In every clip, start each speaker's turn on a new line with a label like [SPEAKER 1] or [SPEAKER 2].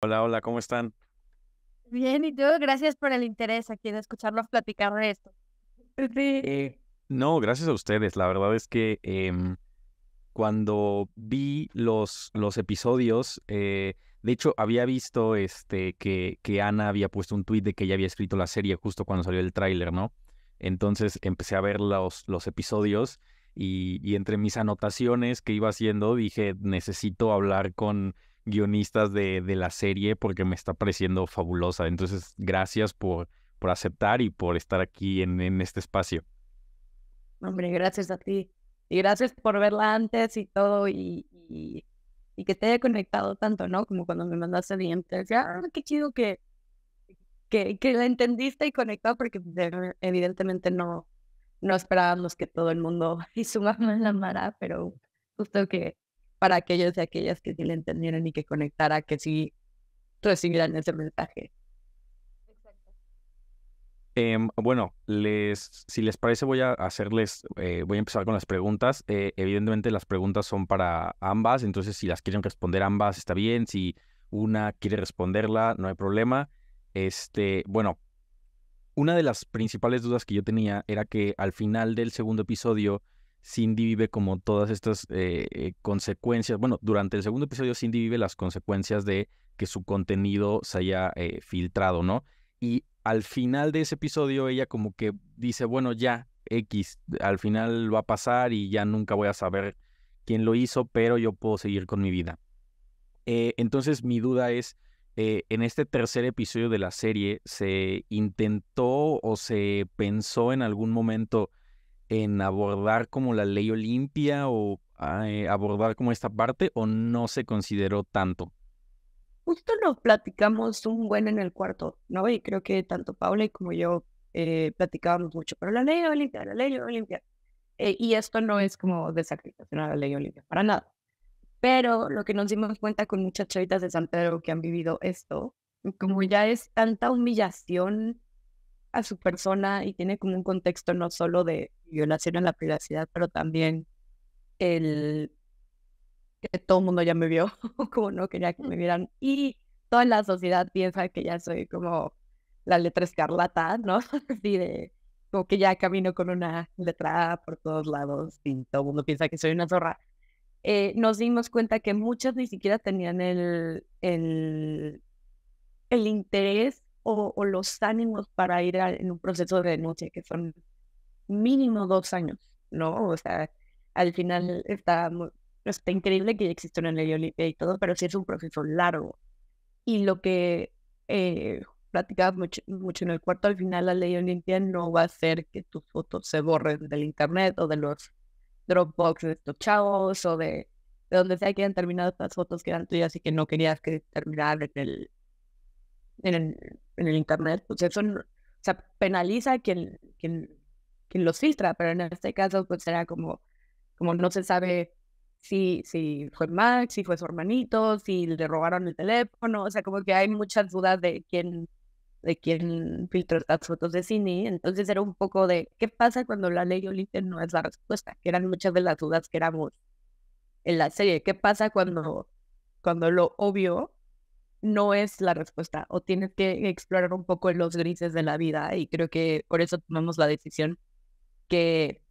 [SPEAKER 1] Hola, hola, ¿cómo están?
[SPEAKER 2] Bien, y tú, gracias por el interés aquí en escucharnos platicar de esto. Sí.
[SPEAKER 1] Eh, no, gracias a ustedes. La verdad es que em, cuando vi los, los episodios, eh, de hecho, había visto este, que, que Ana había puesto un tuit de que ella había escrito la serie justo cuando salió el tráiler, ¿no? Entonces empecé a ver los, los episodios y, y entre mis anotaciones que iba haciendo dije, necesito hablar con guionistas de, la serie porque me está pareciendo fabulosa. Entonces, gracias por, por aceptar y por estar aquí en, en este espacio.
[SPEAKER 3] Hombre, gracias a ti. Y gracias por verla antes y todo y, que te haya conectado tanto, ¿no? Como cuando me mandaste dientes. Ya, ah. qué chido que, que, que la entendiste y conectado porque evidentemente no, no esperábamos que todo el mundo y su la mara, pero justo que, para aquellos y aquellas que sí le entendieron y que conectara, que sí recibieran ese mensaje.
[SPEAKER 1] Em, bueno, les, si les parece voy a hacerles, eh, voy a empezar con las preguntas. Eh, evidentemente las preguntas son para ambas, entonces si las quieren responder ambas está bien, si una quiere responderla no hay problema. Este, bueno, una de las principales dudas que yo tenía era que al final del segundo episodio Cindy vive como todas estas eh, eh, consecuencias. Bueno, durante el segundo episodio Cindy vive las consecuencias de que su contenido se haya eh, filtrado, ¿no? Y al final de ese episodio ella como que dice, bueno, ya, X, al final va a pasar y ya nunca voy a saber quién lo hizo, pero yo puedo seguir con mi vida. entonces mi duda es, en este tercer episodio de la serie, ¿se intentó o se pensó en algún momento en abordar como la ley Olimpia o ah, eh, abordar como esta parte o no se consideró tanto?
[SPEAKER 3] Justo nos platicamos un buen en el cuarto, ¿no? Y creo que tanto Paula como yo eh, platicábamos mucho, pero la ley Olimpia, la ley Olimpia. Eh, y esto no es como desacreditación a la ley Olimpia, para nada. Pero lo que nos dimos cuenta con muchas chavitas de San Pedro que han vivido esto, como ya es tanta humillación a su persona y tiene como un contexto no solo de violación en la privacidad, pero también el que todo el mundo ya me vio, como no quería que me vieran. Y toda la sociedad piensa que ya soy como la letra escarlata, ¿no? Así de, como que ya camino con una letra por todos lados y todo el mundo piensa que soy una zorra. Eh, nos dimos cuenta que muchas ni siquiera tenían el, el, el interés o, los ánimos para ir en un proceso de denuncia, que son mínimo dos años, ¿no? O sea, al final está, está increíble que ya existe una ley olímpica y todo, pero sí es un proceso largo. Y lo que eh, mucho, mucho en el cuarto, al final la ley Olimpia no va a hacer que tus fotos se borren del internet o de los Dropbox de estos chavos o de, donde sea que hayan terminado estas fotos que eran tuyas y que no querías que terminaran en el, en el, internet. Pues eso, o sea, penaliza a quien quien los filtra, pero en este caso pues era como, como no se sabe si, si fue Max, si fue su hermanito, si le robaron el teléfono, o sea, como que hay muchas dudas de quién, de quién filtró las fotos de cine, entonces era un poco de qué pasa cuando la ley Olimpia no es la respuesta, que eran muchas de las dudas que éramos en la serie, qué pasa cuando, cuando lo obvio no es la respuesta o tienes que explorar un poco los grises de la vida y creo que por eso tomamos la decisión que,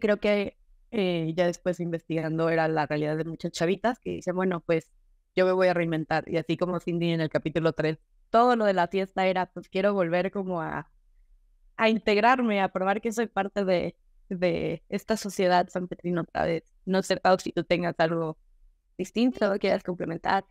[SPEAKER 3] creo que eh, ya después investigando era la realidad de muchas chavitas que dicen, bueno, pues yo me voy a reinventar. Y así como Cindy en el capítulo 3, todo lo de la fiesta era, pues quiero volver como a, a integrarme, a probar que soy parte de, de esta sociedad San Petrino otra vez. No sé, Pau, si tú tengas algo distinto que quieras complementar.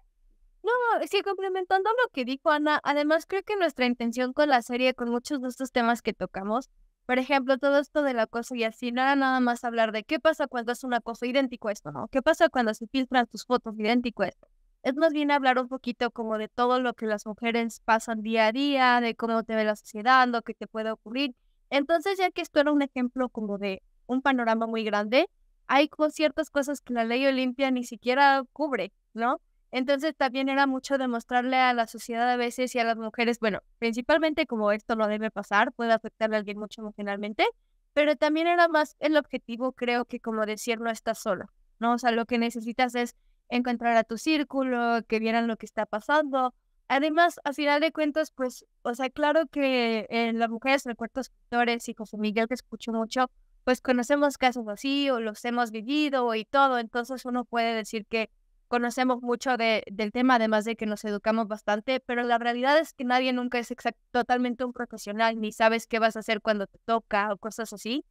[SPEAKER 2] No, sí, complementando lo que dijo Ana, además creo que nuestra intención con la serie, con muchos de estos temas que tocamos, por ejemplo, todo esto de la acoso y así, no era nada más hablar de qué pasa cuando es un acoso idéntico esto, ¿no? ¿Qué pasa cuando se filtran tus fotos idéntico a esto? Es más bien hablar un poquito como de todo lo que las mujeres pasan día a día, de cómo te ve la sociedad, lo que te puede ocurrir. Entonces, ya que esto era un ejemplo como de un panorama muy grande, hay como ciertas cosas que la ley Olimpia ni siquiera cubre, ¿no? Entonces también era mucho demostrarle a la sociedad a veces y a las mujeres, bueno, principalmente como esto no debe pasar, puede afectarle a alguien mucho emocionalmente, pero también era más el objetivo, creo que como decir, no estás solo, ¿no? O sea, lo que necesitas es encontrar a tu círculo, que vieran lo que está pasando. Además, a final de cuentas, pues, o sea, claro que en las mujeres recuerdos escritores y José Miguel, que escucho mucho, pues conocemos casos así o los hemos vivido y todo, entonces uno puede decir que conocemos mucho de, del tema, además de que nos educamos bastante, pero la realidad es que nadie nunca es totalmente un profesional, ni sabes qué vas a hacer cuando te toca o cosas así.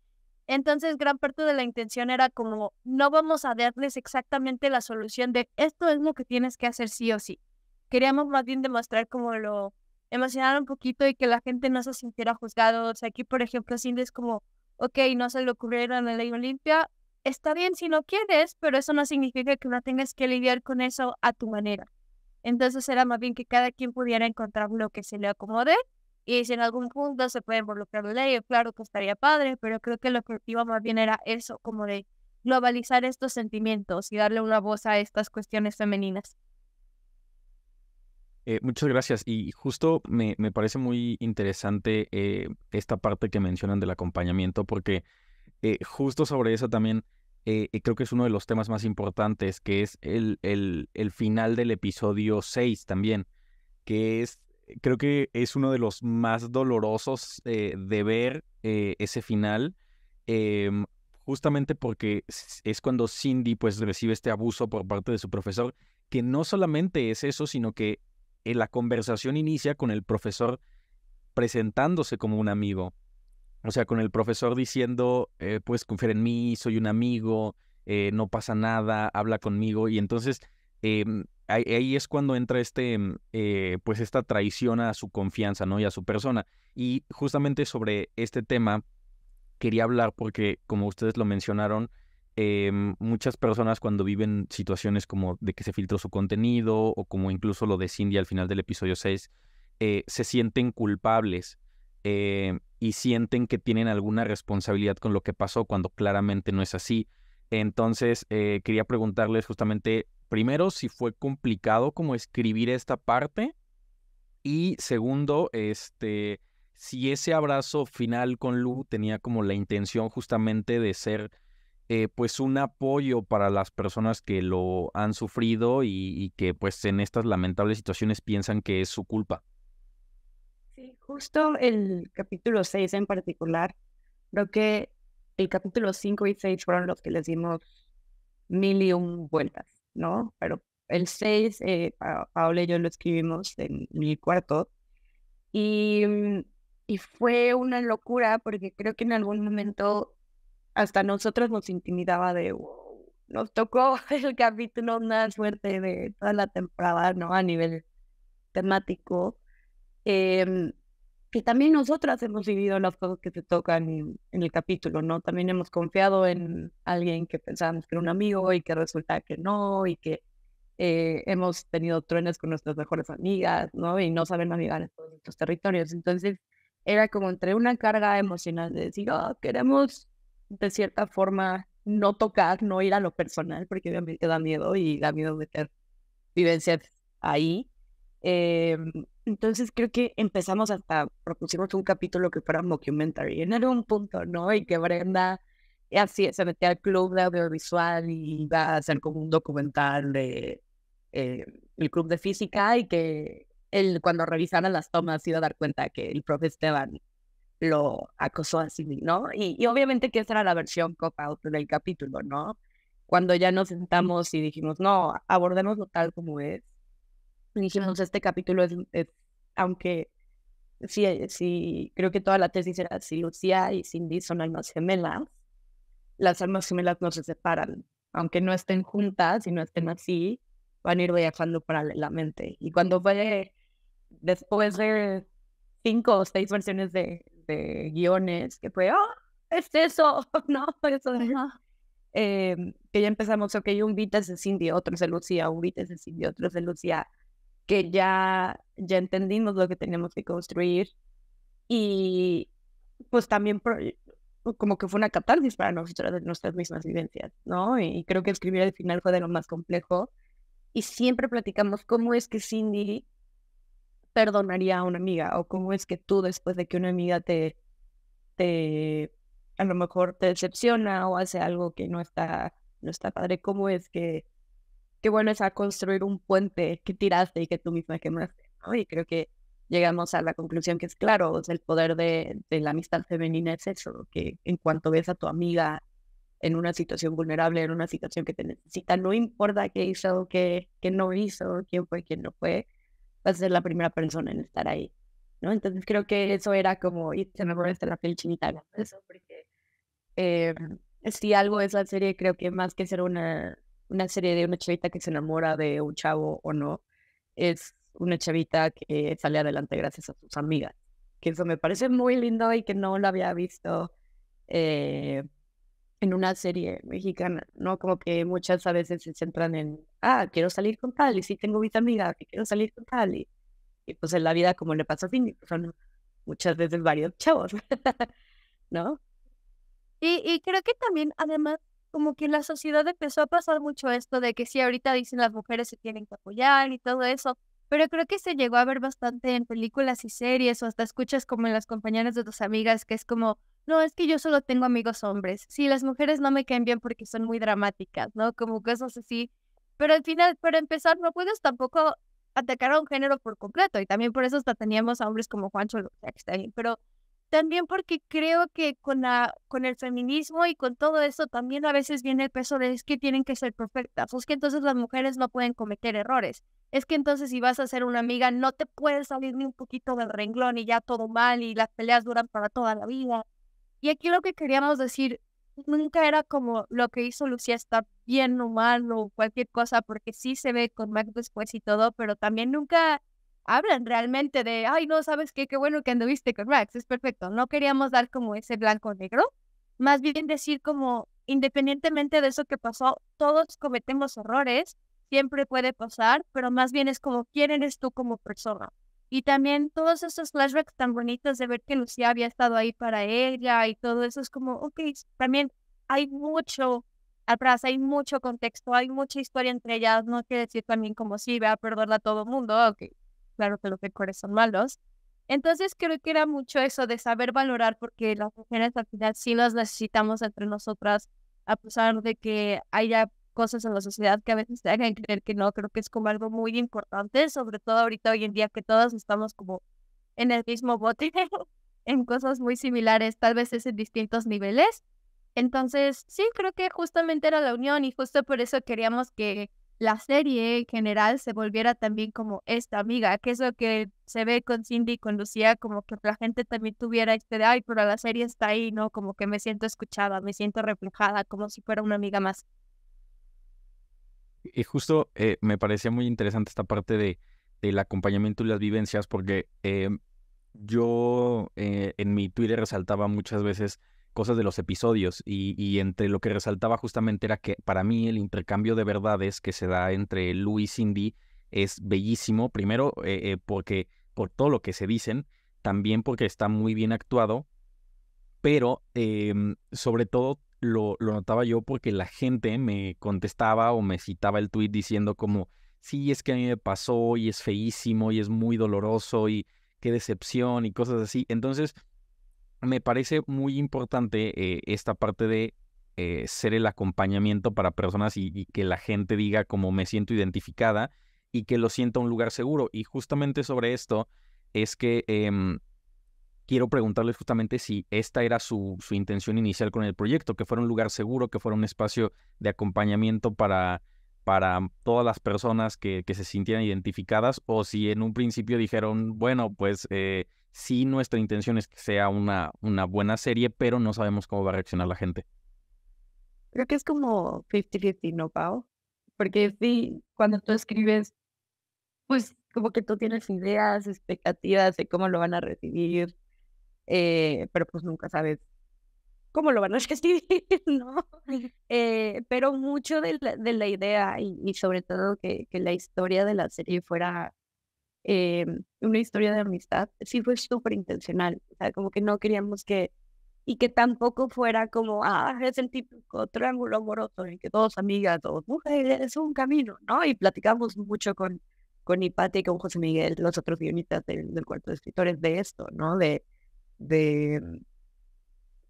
[SPEAKER 2] Entonces, gran parte de la intención era como, no vamos a darles exactamente la solución de esto es lo que tienes que hacer sí o sí. Queríamos más bien demostrar como lo emocionar un poquito y que la gente no se sintiera juzgado. O sea, aquí, por ejemplo, es como, ok, no se le en la ley Olimpia, está bien si no quieres, pero eso no significa que no tengas que lidiar con eso a tu manera. Entonces era más bien que cada quien pudiera encontrar lo que se le acomode y si en algún punto se puede involucrar la ley, claro que estaría padre, pero creo que lo que iba más bien era eso, como de globalizar estos sentimientos y darle una voz a estas cuestiones femeninas.
[SPEAKER 1] Eh, muchas gracias. Y justo me, parece muy interesante eh, esta parte que mencionan del acompañamiento, porque eh, justo sobre eso también eh, creo que es uno de los temas más importantes, que es el, el, final del episodio 6 también, que es, creo que es uno de los más dolorosos eh, de ver ese final, em, justamente porque es cuando Cindy pues recibe este abuso por parte de su profesor, que no solamente es eso, sino que la conversación inicia con el profesor presentándose como un amigo. O sea, con el profesor diciendo, eh, pues confía en mí, soy un amigo, eh, no pasa nada, habla conmigo. Y entonces em, ahí, es cuando entra este, mm, eh, pues esta traición a su confianza, ¿no? Y a su persona. Y justamente sobre este tema quería hablar porque, como ustedes lo mencionaron, em, muchas personas cuando viven situaciones como de que se filtró su contenido o como incluso lo de Cindy al final del episodio 6, se sienten culpables. Em, y sienten que tienen alguna responsabilidad con lo que pasó cuando claramente no es así. Entonces, eh, quería preguntarles justamente, primero, si fue complicado como escribir esta parte y segundo, este, si ese abrazo final con Lu tenía como la intención justamente de ser eh, pues un apoyo para las personas que lo han sufrido y, y que pues en estas lamentables situaciones piensan que es su culpa
[SPEAKER 3] justo el capítulo 6 en particular, creo que el capítulo 5 y 6 fueron los que les dimos mil y un vueltas, ¿no? Pero el 6, eh, y yo lo escribimos en mi cuarto y, mm, y fue una locura porque creo que en algún momento hasta nosotros nos intimidaba de, wow, nos tocó el capítulo más suerte de toda la temporada, ¿no? A nivel temático. Em, que también nosotras hemos vivido las cosas que te tocan en, el capítulo, ¿no? También hemos confiado en alguien que pensábamos que era un amigo y que resulta que no, y que eh, hemos tenido truenes con nuestras mejores amigas, ¿no? Y no saben navegar en todos estos territorios. Entonces, era como entre una carga emocional de decir, oh, queremos de cierta forma no tocar, no ir a lo personal, porque obviamente da miedo y da miedo meter vivencias ahí. Eh, entonces creo que empezamos hasta, propusimos un capítulo que fuera un mockumentary en un punto, ¿no? Y que Brenda eh, así se metía al club de audiovisual y iba a hacer como un documental de eh, el club de física y que él cuando revisaran las tomas iba a dar cuenta que el profe Esteban lo acosó así, ¿no? Y, obviamente que esa era la versión cop-out del capítulo, ¿no? Cuando ya nos sentamos y dijimos, no, abordémoslo tal como es, dijimos, este capítulo es, aunque sí, eh, sí, creo que toda la tesis era si Lucía y Cindy son almas gemelas, las almas gemelas no se separan, aunque no estén juntas y no estén así, van a ir viajando paralelamente. Y cuando fue, después de cinco o seis versiones de, guiones, que fue, oh, es eso, no, eso no. Eh, que ya empezamos, ok, un beat es de Cindy, otro es de Lucía, un beat es de Cindy, otro es de Lucía que ya, ya entendimos lo que teníamos que construir y pues también como que fue una catarsis para de nuestras mismas vivencias, ¿no? Y, creo que escribir al final fue de lo más complejo y siempre platicamos cómo es que Cindy perdonaría a una amiga o cómo es que tú después de que una amiga te, te a lo mejor te decepciona o hace algo que no está, no está padre, cómo es que Qué bueno es a construir un puente que tiraste y que tú misma quemaste. ¿no? Y creo que llegamos a la conclusión que es claro, el poder de, la amistad femenina es eso, que en cuanto ves a tu amiga en una situación vulnerable, en una situación que te necesita, no importa qué hizo, qué, no hizo, quién fue, quién no fue, vas a ser la primera persona en estar ahí. ¿no? Entonces creo que eso era como, y se me la piel chinita eso, porque eh, si algo es la serie, creo que más que ser una una serie de una chavita que se enamora de un chavo o no, es una chavita que sale adelante gracias a sus amigas. Que eso me parece muy lindo y que no lo había visto eh, en una serie mexicana, ¿no? Como que muchas a veces se centran en, ah, quiero salir con tal, y sí tengo mis amigas, que quiero salir con tal, y, pues en la vida, como le pasa a Cindy, pues son muchas veces varios chavos,
[SPEAKER 2] ¿no? Y, y creo que también, además, como que en la sociedad empezó a pasar mucho esto de que sí, ahorita dicen las mujeres se tienen que apoyar y todo eso, pero creo que se llegó a ver bastante en películas y series o hasta escuchas como en las compañeras de tus amigas que es como, no, es que yo solo tengo amigos hombres, sí, las mujeres no me caen bien porque son muy dramáticas, ¿no? Como cosas así, pero al final, para empezar, no puedes tampoco atacar a un género por completo y también por eso hasta teníamos a hombres como Juancho, pero también porque creo que con, la, con el feminismo y con todo eso también a veces viene el peso de es que tienen que ser perfectas, es que entonces las mujeres no pueden cometer errores, es que entonces si vas a ser una amiga no te puedes salir ni un poquito del renglón y ya todo mal y las peleas duran para toda la vida. Y aquí lo que queríamos decir nunca era como lo que hizo Lucía está bien o mal o cualquier cosa, porque sí se ve con Mac después y todo, pero también nunca hablan realmente de, ay, no, ¿sabes qué? Qué bueno que anduviste con Max es perfecto. No queríamos dar como ese blanco-negro, más bien decir como, independientemente de eso que pasó, todos cometemos errores, siempre puede pasar, pero más bien es como, ¿quién eres tú como persona? Y también todos esos flashbacks tan bonitos de ver que Lucía había estado ahí para ella y todo eso es como, ok, también hay mucho atrás, hay mucho contexto, hay mucha historia entre ellas, no quiere decir también como, si va a perdonar a todo el mundo, ok, claro que los son malos. Entonces creo que era mucho eso de saber valorar, porque las mujeres al final sí las necesitamos entre nosotras, a pesar de que haya cosas en la sociedad que a veces te hagan creer que no, creo que es como algo muy importante, sobre todo ahorita hoy en día que todos estamos como en el mismo bote, en cosas muy similares, tal vez es en distintos niveles. Entonces, sí, creo que justamente era la unión y justo por eso queríamos que la serie en general se volviera también como esta amiga, que eso que se ve con Cindy y con Lucía, como que la gente también tuviera este de, ay, pero la serie está ahí, ¿no? Como que me siento escuchada, me siento reflejada, como si fuera una amiga más.
[SPEAKER 1] Y justo eh, me parecía muy interesante esta parte de del acompañamiento y las vivencias, porque em, yo eh, en mi Twitter resaltaba muchas veces cosas de los episodios y, entre lo que resaltaba justamente era que para mí el intercambio de verdades que se da entre Lou y Cindy es bellísimo, primero eh, eh, porque por todo lo que se dicen, también porque está muy bien actuado, pero em, sobre todo lo, notaba yo porque la gente me contestaba o me citaba el tweet diciendo como, sí, es que a mí me pasó y es feísimo y es muy doloroso y qué decepción y cosas así. Entonces, me parece muy importante eh, esta parte de eh, ser el acompañamiento para personas y, que la gente diga cómo me siento identificada y que lo sienta un lugar seguro. Y justamente sobre esto es que em, quiero preguntarles justamente si esta era su, su, intención inicial con el proyecto, que fuera un lugar seguro, que fuera un espacio de acompañamiento para, para todas las personas que, que se sintieran identificadas o si en un principio dijeron, bueno, pues... Eh, Sí, nuestra intención es que sea una, una buena serie, pero no sabemos cómo va a reaccionar la gente.
[SPEAKER 3] Creo que es como 50-50, ¿no, Pau? Porque sí, cuando tú escribes, pues como que tú tienes ideas, expectativas de cómo lo van a recibir, eh, pero pues nunca sabes cómo lo van a recibir, ¿no?
[SPEAKER 2] Eh, pero mucho de la,
[SPEAKER 3] de la idea y, sobre todo que, que, la historia de la serie fuera eh, una historia de amistad, sí fue súper intencional. O sea, como que no queríamos que, y que tampoco fuera como, ah, es el típico triángulo amoroso en que todos amigas, todos mujeres, es un camino, ¿no? Y platicamos mucho con, con con José Miguel, los otros guionistas del, cuarto de escritores, de esto, ¿no? De, de, mm,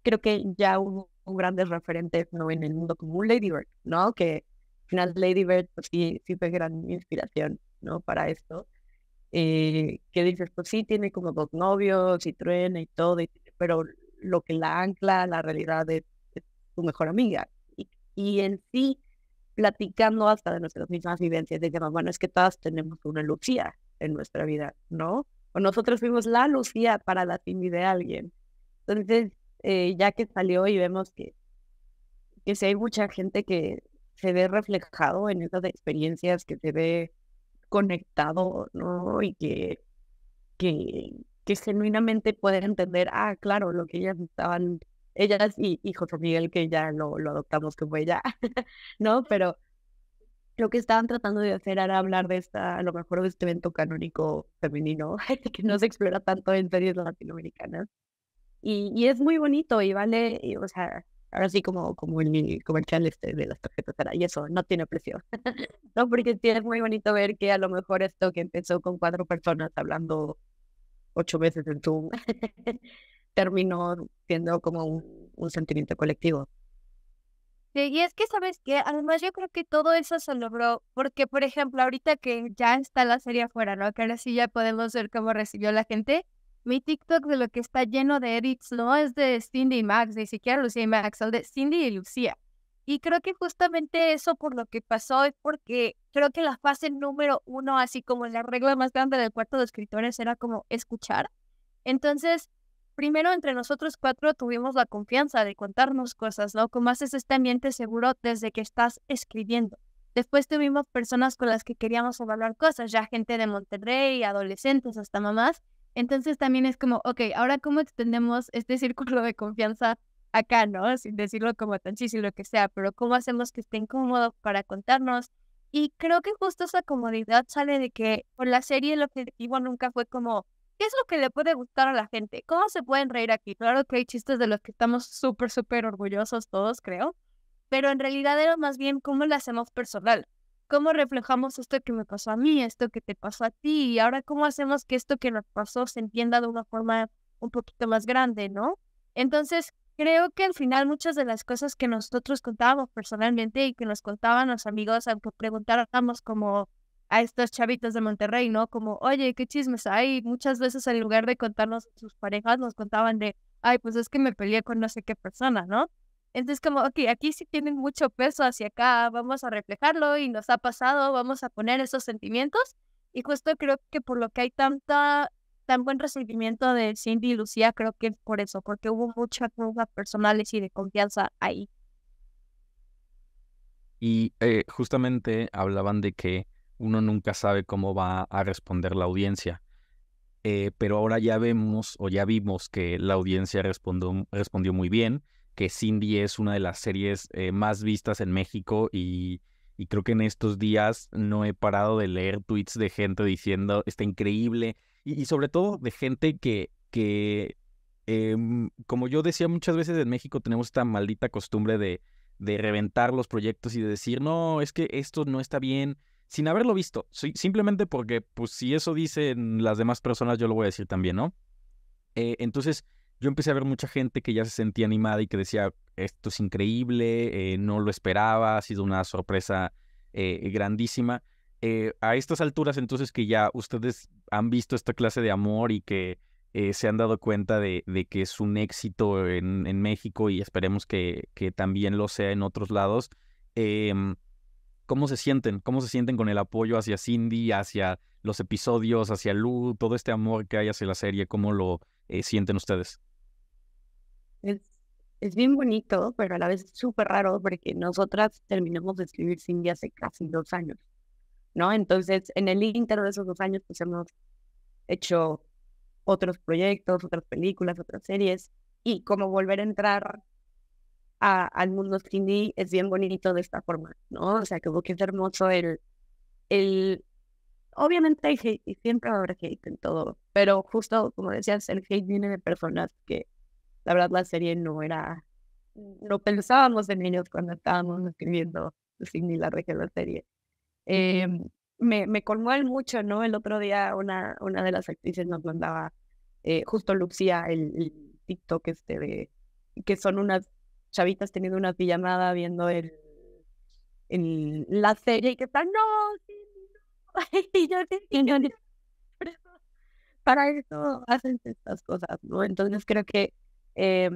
[SPEAKER 3] creo que ya hubo grandes referentes, ¿no? En el mundo común, Lady Bird, ¿no? Que al final Lady Bird, pues sí, sí fue gran inspiración, ¿no? Para esto. Eh, que dices, pues sí, tiene como dos novios y truena y todo, pero lo que la ancla la realidad es, tu su mejor amiga. Y, y, en sí, platicando hasta de nuestras mismas vivencias, que pues bueno, es que todas tenemos una Lucía en nuestra vida, ¿no? O nosotros fuimos la Lucía para la timidez de alguien. Entonces, eh, ya que salió y vemos que, que si hay mucha gente que se ve reflejado en esas experiencias, que se ve conectado, ¿no? Y que, que, que genuinamente poder entender, ah, claro, lo que ellas estaban, ellas y, hijo José Miguel, que ya lo, lo adoptamos como ella, ¿no? Pero lo que estaban tratando de hacer era hablar de esta, a lo mejor de este evento canónico femenino, que no se explora tanto en series latinoamericanas. Y, y es muy bonito y vale, o sea, ahora sí como, como el comercial este de las tarjetas y eso no tiene precio. no, porque es muy bonito ver que a lo mejor esto que empezó con cuatro personas hablando ocho veces en Zoom terminó siendo como un, sentimiento colectivo.
[SPEAKER 2] Sí, y es que sabes que además yo creo que todo eso se logró porque, por ejemplo, ahorita que ya está la serie afuera, ¿no? Que ahora sí ya podemos ver cómo recibió la gente mi TikTok de lo que está lleno de edits no es de Cindy y Max, ni siquiera Lucía y Max, es de Cindy y Lucía. Y creo que justamente eso por lo que pasó es porque creo que la fase número uno, así como la regla más grande del cuarto de escritores, era como escuchar. Entonces, primero entre nosotros cuatro tuvimos la confianza de contarnos cosas, ¿no? Como haces este ambiente seguro desde que estás escribiendo. Después tuvimos personas con las que queríamos evaluar cosas, ya gente de Monterrey, adolescentes, hasta mamás. Entonces también es como, ok, ahora cómo extendemos este círculo de confianza acá, ¿no? Sin decirlo como tan y lo que sea, pero cómo hacemos que estén cómodos para contarnos. Y creo que justo esa comodidad sale de que por la serie el objetivo nunca fue como, ¿qué es lo que le puede gustar a la gente? ¿Cómo se pueden reír aquí? Claro que hay chistes de los que estamos súper, súper orgullosos todos, creo, pero en realidad era más bien cómo lo hacemos personal cómo reflejamos esto que me pasó a mí, esto que te pasó a ti, y ahora cómo hacemos que esto que nos pasó se entienda de una forma un poquito más grande, ¿no? Entonces, creo que al final muchas de las cosas que nosotros contábamos personalmente y que nos contaban los amigos, aunque preguntáramos como a estos chavitos de Monterrey, ¿no? Como, oye, qué chismes hay. Muchas veces en lugar de contarnos sus parejas, nos contaban de, ay, pues es que me peleé con no sé qué persona, ¿no? Entonces, como, ok, aquí sí tienen mucho peso hacia acá, vamos a reflejarlo y nos ha pasado, vamos a poner esos sentimientos. Y justo creo que por lo que hay tanta, tan buen recibimiento de Cindy y Lucía, creo que es por eso, porque hubo mucha cosas personales y de confianza ahí.
[SPEAKER 1] Y eh, justamente hablaban de que uno nunca sabe cómo va a responder la audiencia. Eh, pero ahora ya vemos o ya vimos que la audiencia respondió, respondió muy bien, que Cindy es una de las series eh, más vistas en México y, creo que en estos días no he parado de leer tweets de gente diciendo, está increíble, y, sobre todo de gente que, que em, como yo decía muchas veces en México, tenemos esta maldita costumbre de, de reventar los proyectos y de decir, no, es que esto no está bien, sin haberlo visto, simplemente porque, pues si eso dicen las demás personas, yo lo voy a decir también, ¿no? Eh, entonces, yo empecé a ver mucha gente que ya se sentía animada y que decía, esto es increíble, eh, no lo esperaba, ha sido una sorpresa eh, eh, grandísima. a estas alturas entonces que ya ustedes han visto esta clase de amor y que se han dado cuenta de, que es un éxito en, México y esperemos que, que, también lo sea en otros lados, em, ¿cómo se sienten? ¿Cómo se sienten con el apoyo hacia Cindy, hacia los episodios, hacia Lu, todo este amor que hay hacia la serie? ¿Cómo lo sienten ustedes?
[SPEAKER 3] es, bien bonito, pero a la vez es súper raro porque nosotras terminamos de escribir Cindy hace casi dos años, ¿no? Entonces, en el íntero de esos dos años, pues hemos hecho otros proyectos, otras películas, otras series, y como volver a entrar a, al mundo Cindy es bien bonito de esta forma, ¿no? O sea, como que es hermoso el, el obviamente hay hate y siempre habrá hate en todo, pero justo como decías, el hate viene de personas que la verdad la serie no era, no pensábamos en ellos cuando estábamos escribiendo sin ni la regla de la serie. Eh, me, me el mucho, ¿no? El otro día una, una de las actrices nos mandaba, justo Lucía, el, el, TikTok este de, que son unas chavitas teniendo una pijamada viendo el, el la serie y que están, no, sí, no, para eso hacen estas cosas, ¿no? Entonces creo que eh,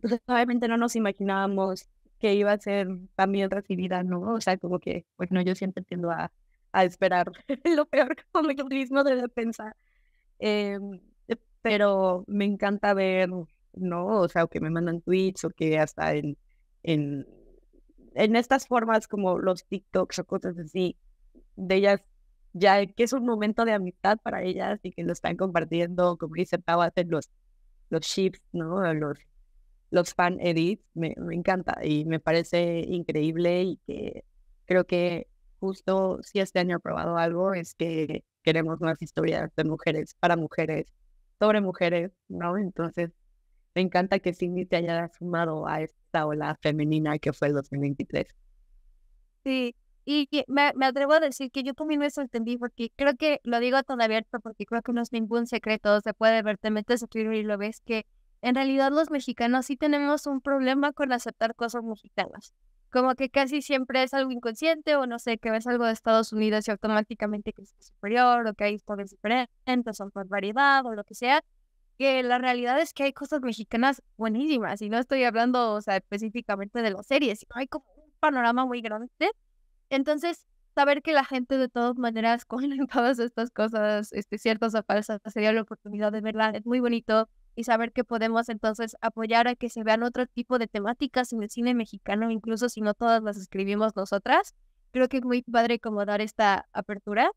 [SPEAKER 3] pues, obviamente no nos imaginábamos que iba a ser también recibida, ¿no? O sea, como que, bueno, yo siempre tiendo a, esperar lo peor como yo mismo de defensa eh, pero me encanta ver, ¿no? O sea, que me mandan tweets o que hasta en, en, en estas formas como los TikToks o cosas así, de ellas, ya que es un momento de amistad para ellas y que lo están compartiendo, como dice Pau, hacen los los chips, ¿no? Los, los fan edits, me, encanta y me parece increíble y creo que justo si este año ha probado algo es que queremos más historias de mujeres para mujeres, sobre mujeres, ¿no? Entonces, me encanta que Cindy te haya sumado a esta ola femenina que fue el 2023.
[SPEAKER 2] Sí, y me, me, atrevo a decir que yo también eso entendí, porque creo que lo digo tan abierto, porque creo que no es ningún secreto, se puede ver, te metes a Twitter y lo ves, que en realidad los mexicanos sí tenemos un problema con aceptar cosas mexicanas. Como que casi siempre es algo inconsciente, o no sé, que ves algo de Estados Unidos y automáticamente que es superior, o que hay historias diferentes, o por variedad, o lo que sea. Que la realidad es que hay cosas mexicanas buenísimas, y no estoy hablando, o sea, específicamente de las series, sino hay como un panorama muy grande entonces, saber que la gente de todas maneras con todas estas cosas, este, ciertas o falsas, sería la oportunidad de verla, es muy bonito y saber que podemos entonces apoyar a que se vean otro tipo de temáticas en el cine mexicano, incluso si no todas las escribimos nosotras. Creo que es muy padre como dar esta apertura.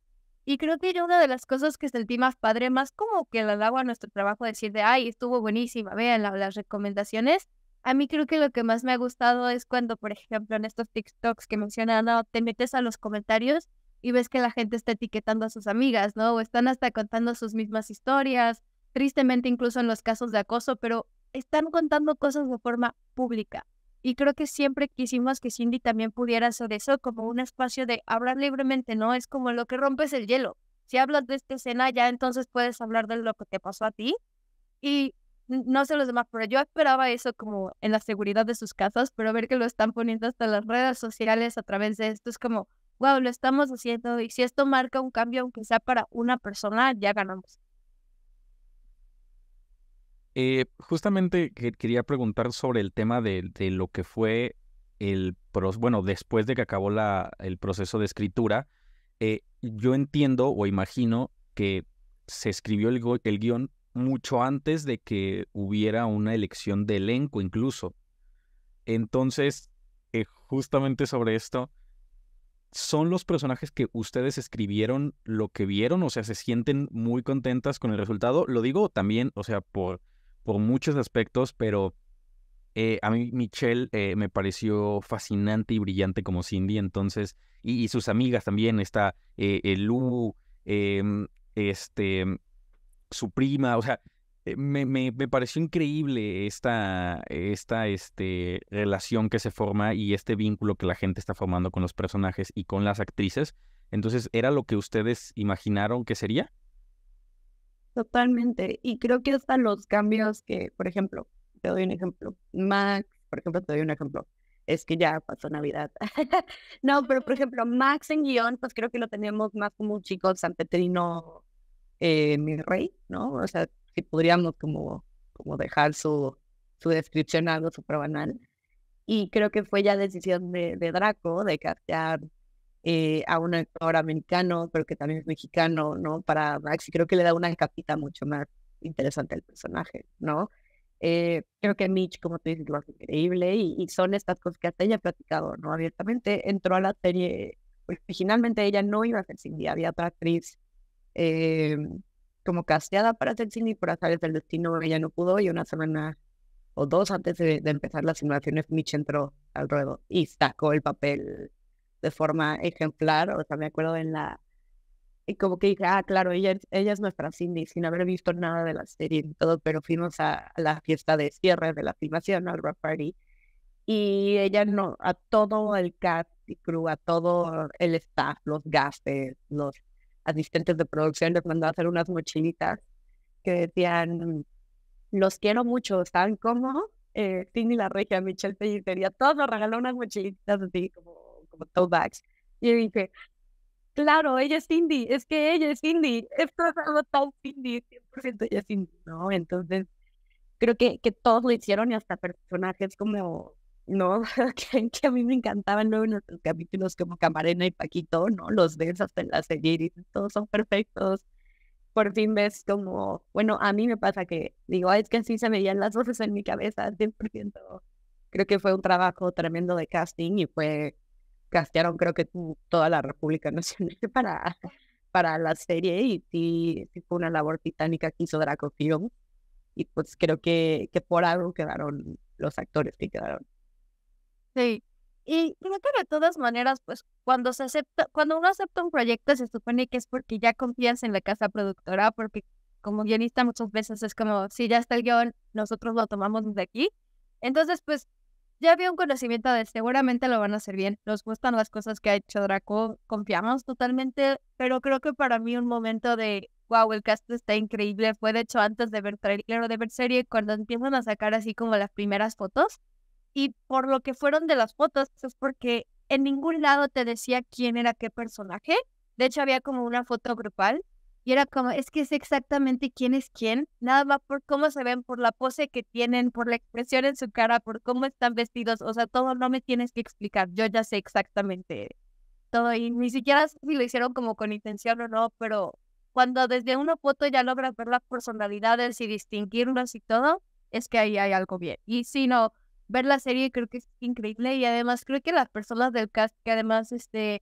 [SPEAKER 2] Y creo que una de las cosas que sentí más padre, más como que al agua a nuestro trabajo, decir de, ay, estuvo buenísima, vean las recomendaciones, a mí creo que lo que más me ha gustado es cuando, por ejemplo, en estos TikToks que mencionan, ¿no? te metes a los comentarios y ves que la gente está etiquetando a sus amigas, ¿no? O están hasta contando sus mismas historias, tristemente incluso en los casos de acoso, pero están contando cosas de forma pública. Y creo que siempre quisimos que Cindy también pudiera hacer eso como un espacio de hablar libremente, ¿no? Es como lo que rompes el hielo. Si hablas de esta escena, ya entonces puedes hablar de lo que te pasó a ti. Y no sé los demás, pero yo esperaba eso como en la seguridad de sus casas, pero ver que lo están poniendo hasta las redes sociales a través de esto es como, wow, lo estamos haciendo y si esto marca un cambio, aunque sea para una persona, ya ganamos.
[SPEAKER 1] Eh, justamente quería preguntar sobre el tema de, lo que fue el, bueno, después de que acabó la, el proceso de escritura, eh, yo entiendo o imagino que se escribió el, el guión mucho antes de que hubiera una elección de elenco incluso. Entonces, eh, justamente sobre esto, ¿son los personajes que ustedes escribieron lo que vieron? O sea, ¿se sienten muy contentas con el resultado? Lo digo también, o sea, por, por muchos aspectos, pero eh, a mí Michelle eh, me pareció fascinante y brillante como Cindy, entonces, y, sus amigas también, está el Lu, em, este, su prima, o sea, eh, me, pareció increíble esta, esta este, relación que se forma y este vínculo que la gente está formando con los personajes y con las actrices. Entonces, ¿era lo que ustedes imaginaron que sería?
[SPEAKER 3] Totalmente. Y creo que hasta los cambios que, por ejemplo, te doy un ejemplo. Max, por ejemplo, te doy un ejemplo. Es que ya pasó Navidad. no, pero por ejemplo, Max en guión, pues creo que lo teníamos más como un chico Petrino. Eh, mi rey, ¿no? O sea, si podríamos como, como dejar su, su descripción algo súper banal. Y creo que fue ya decisión de, Draco de castear eh, a un actor americano, pero que también es mexicano, ¿no? Para Max, y creo que le da una capita mucho más interesante al personaje, ¿no? Eh, creo que Mitch, como tú dices, lo hace increíble y, son estas cosas que hasta ella ha platicado, ¿no? Abiertamente entró a la serie, originalmente ella no iba a ser Cindy, había otra actriz eh, como casteada para hacer cine y por azares del destino ella no pudo y una semana o dos antes de, empezar las simulaciones Mitch entró al ruedo y sacó el papel de forma ejemplar, o sea, me acuerdo en la... Y como que dije, ah, claro, ella, ella es nuestra Cindy, sin haber visto nada de la serie y todo, pero fuimos a la fiesta de cierre de la filmación, al rap party, y ella no, a todo el cast y crew, a todo el staff, los gastes, los asistentes de producción les mandó a hacer unas mochilitas que decían, los quiero mucho, ¿saben como eh, Cindy La Regia, Michelle Pellicería, todos nos regaló unas mochilitas así como, como bags. Y dije, claro, ella es Cindy, es que ella es Cindy, esto es algo tan Cindy, 100% ella es Cindy, ¿no? Entonces, creo que, que todos lo hicieron y hasta personajes como ¿no? que a mí me encantaban luego capítulos como Camarena y Paquito, ¿no? Los ves hasta en la serie y todos son perfectos. Por fin ves como, bueno, a mí me pasa que digo, es que así se me veían las voces en mi cabeza, 100%. Creo que fue un trabajo tremendo de casting y fue, castearon creo que toda la República Nacional para, para la serie y sí, fue una labor titánica que hizo Draco Y pues creo que, que por algo quedaron los actores que quedaron.
[SPEAKER 2] Sí. Y creo que de todas maneras, pues cuando se acepta, cuando uno acepta un proyecto se supone que es porque ya confías en la casa productora, porque como guionista muchas veces es como, si ya está el guión, nosotros lo tomamos de aquí. Entonces, pues ya había un conocimiento de seguramente lo van a hacer bien, nos gustan las cosas que ha hecho Draco, confiamos totalmente, pero creo que para mí un momento de, wow, el cast está increíble, fue de hecho antes de ver trailer o de ver serie, cuando empiezan a sacar así como las primeras fotos, y por lo que fueron de las fotos, es porque en ningún lado te decía quién era qué personaje. De hecho, había como una foto grupal y era como, es que es exactamente quién es quién, nada más por cómo se ven, por la pose que tienen, por la expresión en su cara, por cómo están vestidos, o sea, todo no me tienes que explicar, yo ya sé exactamente todo y ni siquiera si lo hicieron como con intención o no, pero cuando desde una foto ya logras ver las personalidades y distinguirlas y todo, es que ahí hay algo bien. Y si no, ver la serie creo que es increíble y además creo que las personas del cast que además este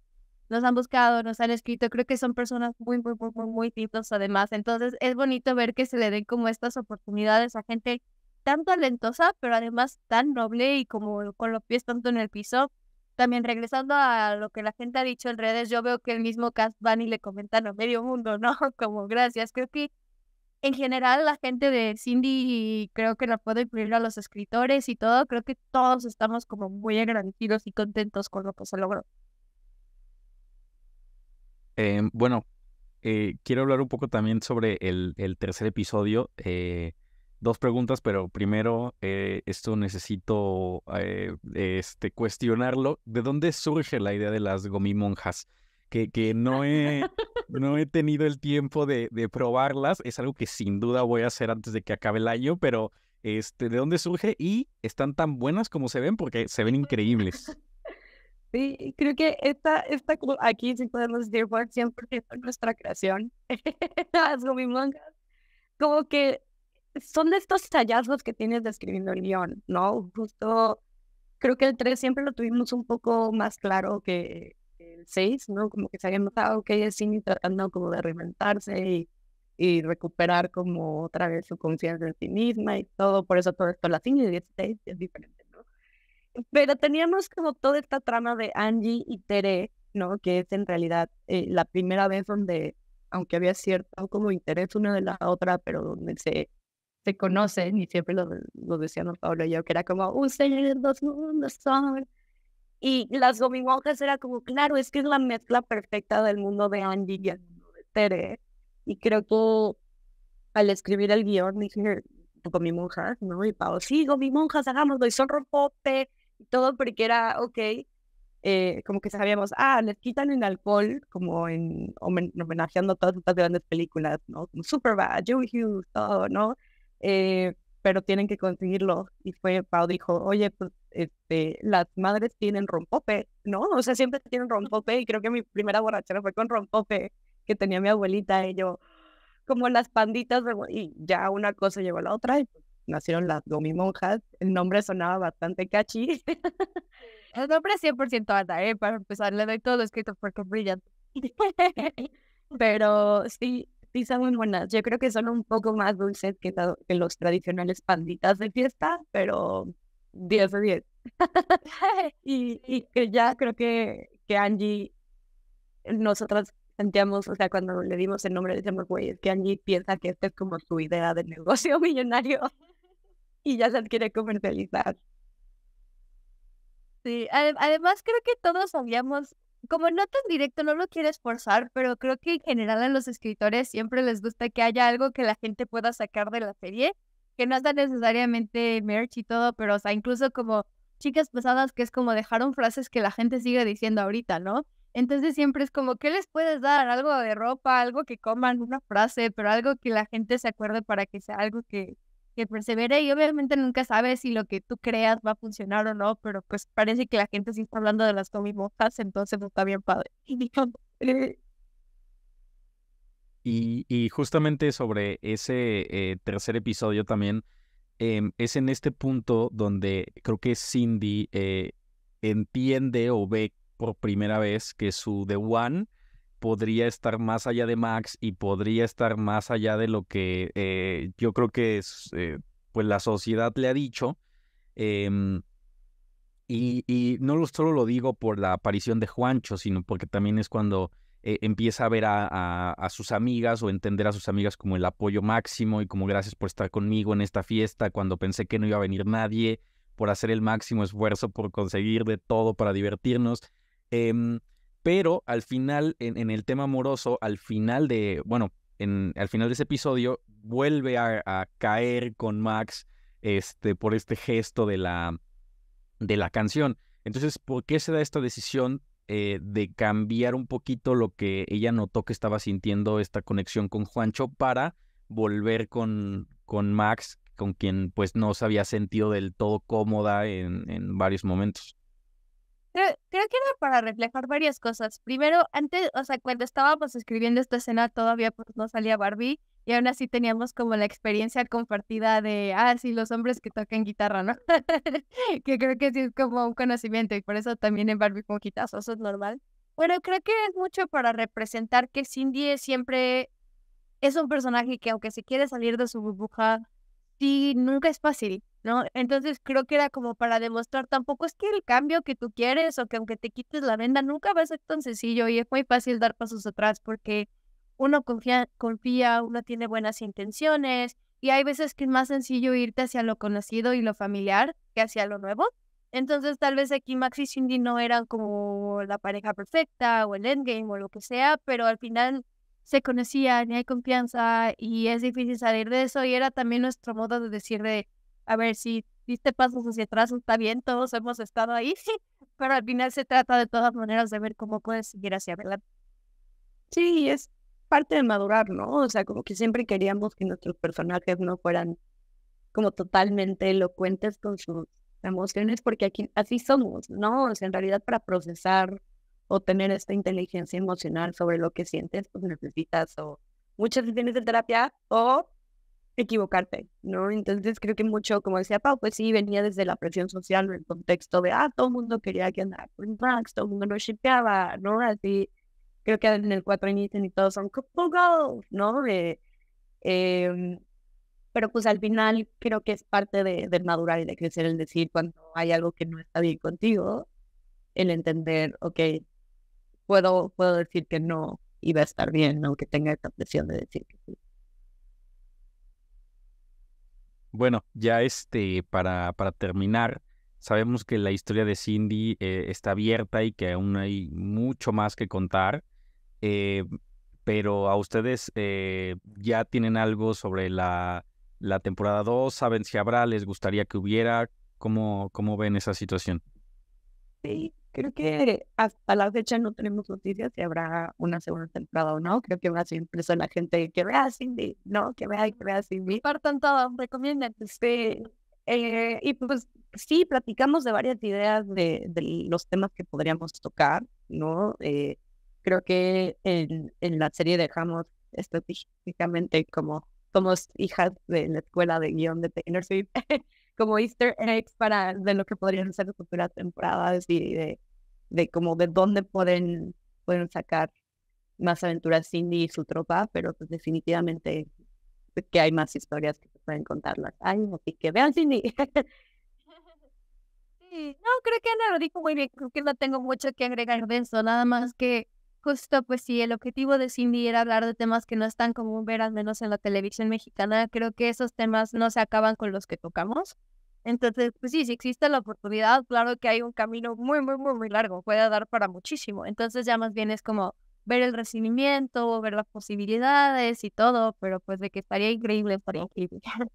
[SPEAKER 2] nos han buscado, nos han escrito, creo que son personas muy, muy, muy, muy, muy además. Entonces es bonito ver que se le den como estas oportunidades a gente tan talentosa, pero además tan noble y como con los pies tanto en el piso. También regresando a lo que la gente ha dicho en redes, yo veo que el mismo cast van y le comentan a medio mundo, ¿no? Como gracias, creo que en general la gente de Cindy, creo que la puedo incluir a los escritores y todo, creo que todos estamos como muy agradecidos y contentos con lo que se logró.
[SPEAKER 1] Em, bueno, eh, quiero hablar un poco también sobre el, tercer episodio. Eh, dos preguntas, pero primero, eh, esto necesito este, cuestionarlo. ¿De dónde surge la idea de las gomimonjas? que, que no, he, no he tenido el tiempo de, de, probarlas. Es algo que sin duda voy a hacer antes de que acabe el año, pero este, ¿de dónde surge? Y están tan buenas como se ven porque se ven increíbles.
[SPEAKER 3] Sí, creo que esta, esta aquí si podemos decir por 100% nuestra creación. las Como que son de estos hallazgos que tienes describiendo el guión, ¿no? Justo creo que el 3 siempre lo tuvimos un poco más claro que, el 6, ¿no? Como que se había notado que ella sí tratando como de reinventarse y, y, recuperar como otra vez su confianza en sí misma y todo, por eso todo esto la cine y seis es diferente, ¿no? Pero teníamos como toda esta trama de Angie y Tere, ¿no? Que es en realidad eh, la primera vez donde, aunque había cierto como interés una de la otra, pero donde se se conocen y siempre lo, lo decían Pablo y yo, que era como, señor dos mundos son y las
[SPEAKER 2] gomimonjas era como,
[SPEAKER 3] claro, es que es la mezcla perfecta del mundo de Andy y el mundo de Tere. Y creo que al escribir el guión dije, mi ¿no? Y Pau, sí, sacamos hagámoslo. Y son y todo, porque era, ok, eh, como que sabíamos, ah, les quitan el alcohol, como en homenajeando todas estas grandes películas, ¿no? Como Superbad, Joey Hughes, todo, ¿no? Eh, pero tienen que conseguirlo. Y fue, Pau dijo, oye, pues este, las madres tienen rompope, ¿no? O sea, siempre tienen rompope y creo que mi primera borrachera fue con rompope que tenía mi abuelita y yo, como las panditas, y ya una cosa llevó a la otra y pues, nacieron las monjas El nombre
[SPEAKER 2] sonaba bastante catchy. El nombre es 100% alta, ¿eh? Para empezar, le doy todo lo escrito porque es brillante. Pero sí, Sí, son muy buenas. Yo
[SPEAKER 3] creo que son un poco más dulces que, los tradicionales panditas de fiesta, pero 10 de y, que ya creo que, que Angie, nosotras sentíamos, o sea, cuando le dimos el nombre, decíamos, güey, es que Angie piensa que esta es como tu idea de negocio millonario y ya se quiere comercializar.
[SPEAKER 2] Sí, además creo que todos sabíamos como no tan directo, no lo quieres forzar, pero creo que en general a los escritores siempre les gusta que haya algo que la gente pueda sacar de la serie, que no está necesariamente merch y todo, pero o sea, incluso como chicas pesadas que es como dejaron frases que la gente sigue diciendo ahorita, ¿no? Entonces siempre es como, ¿qué les puedes dar? Algo de ropa, algo que coman, una frase, pero algo que la gente se acuerde para que sea algo que, que persevere y obviamente nunca sabes si lo que tú creas va a funcionar o no, pero pues parece que la gente sí está hablando de las Tommy entonces está bien padre.
[SPEAKER 1] Y, justamente sobre ese eh, tercer episodio también, em, es en este punto donde creo que Cindy eh, entiende o ve por primera vez que su The One podría estar más allá de Max y podría estar más allá de lo que eh, yo creo que es, eh, pues la sociedad le ha dicho. Em, y, y, no solo lo digo por la aparición de Juancho, sino porque también es cuando eh, empieza a ver a, a, sus amigas o entender a sus amigas como el apoyo máximo y como gracias por estar conmigo en esta fiesta cuando pensé que no iba a venir nadie, por hacer el máximo esfuerzo, por conseguir de todo para divertirnos. Em, pero al final, en, el tema amoroso, al final de, bueno, en, al final de ese episodio, vuelve a, caer con Max este, por este gesto de la, de la canción. Entonces, ¿por qué se da esta decisión eh, de cambiar un poquito lo que ella notó que estaba sintiendo esta conexión con Juancho para volver con, con Max, con quien pues no se había sentido del todo cómoda en, en varios momentos?
[SPEAKER 2] Creo, que era para reflejar varias cosas. Primero, antes, o sea, cuando estábamos escribiendo esta escena todavía pues, no salía Barbie y aún así teníamos como la experiencia compartida de, ah, sí, los hombres que tocan guitarra, ¿no? que creo que sí es como un conocimiento y por eso también en Barbie con eso es normal. Bueno, creo que es mucho para representar que Cindy siempre es un personaje que aunque se quiere salir de su burbuja, sí, nunca es fácil, ¿no? Entonces creo que era como para demostrar, tampoco es que el cambio que tú quieres o que aunque te quites la venda, nunca va a ser tan sencillo y es muy fácil dar pasos atrás porque uno confía, confía uno tiene buenas intenciones y hay veces que es más sencillo irte hacia lo conocido y lo familiar que hacia lo nuevo. Entonces tal vez aquí Max y Cindy no eran como la pareja perfecta o el endgame o lo que sea, pero al final se conocían y hay confianza y es difícil salir de eso. Y era también nuestro modo de decir de, a ver, si diste pasos hacia atrás, está bien, todos hemos estado ahí, pero al final se trata de todas maneras de ver cómo puedes seguir hacia adelante.
[SPEAKER 3] Sí, es parte de madurar, ¿no? O sea, como que siempre queríamos que nuestros personajes no fueran como totalmente elocuentes con sus emociones, porque aquí así somos, ¿no? O sea, en realidad para procesar o tener esta inteligencia emocional sobre lo que sientes, pues necesitas o muchas sesiones de terapia o equivocarte, ¿no? Entonces creo que mucho, como decía Pau, pues sí, venía desde la presión social, el contexto de, ah, todo el mundo quería que andara con Max, todo el mundo lo shippeaba, ¿no? Así, creo que en el 4 inician y todos son couple ¿no? Eh, em, pero pues al final creo que es parte de, del madurar y de crecer el decir cuando hay algo que no está bien contigo, el entender, ok, puedo, decir que no iba a estar bien, aunque tenga esta presión de decir que sí.
[SPEAKER 1] Bueno, ya este, para, para terminar, sabemos que la historia de Cindy eh, está abierta y que aún hay mucho más que contar, eh, pero a ustedes eh, ya tienen algo sobre la, temporada 2, saben si habrá, les gustaría que hubiera, ¿cómo, cómo ven esa situación? Sí, creo que
[SPEAKER 3] hasta la fecha no tenemos noticias si habrá una segunda temporada o no. Creo que va a ser la gente que vea Cindy, no, que vea, que vea Cindy. Partan todo, recomiendan. Sí. Eh, y pues sí, platicamos de varias ideas de, los temas que podríamos tocar, ¿no? Eh, creo que en, la serie dejamos estratégicamente como somos hijas de la escuela de guión de Taylor como easter eggs para de lo que podrían ser futuras temporadas y de de como de dónde pueden, pueden sacar más aventuras Cindy y su tropa, pero pues, definitivamente que hay más historias que se pueden contarlas. Ay, así que vean Cindy. no,
[SPEAKER 2] creo que Ana lo dijo muy bien, creo que no tengo mucho que agregar de eso, nada más que justo pues si el objetivo de Cindy era hablar de temas que no es tan común ver, al menos en la televisión mexicana, creo que esos temas no se acaban con los que tocamos, entonces, pues sí, si existe la oportunidad, claro que hay un camino muy, muy, muy, muy largo, puede dar para muchísimo. Entonces ya más bien es como ver el recibimiento, ver las posibilidades y todo, pero pues de que estaría increíble, estaría increíble.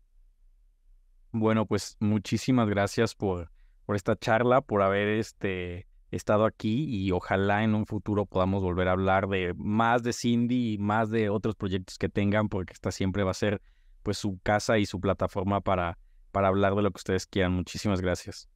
[SPEAKER 1] Bueno, pues muchísimas gracias por, por esta charla, por haber este, estado aquí y ojalá en un futuro podamos volver a hablar de más de Cindy y más de otros proyectos que tengan, porque esta siempre va a ser pues su casa y su plataforma para para hablar de lo que ustedes quieran. Muchísimas gracias.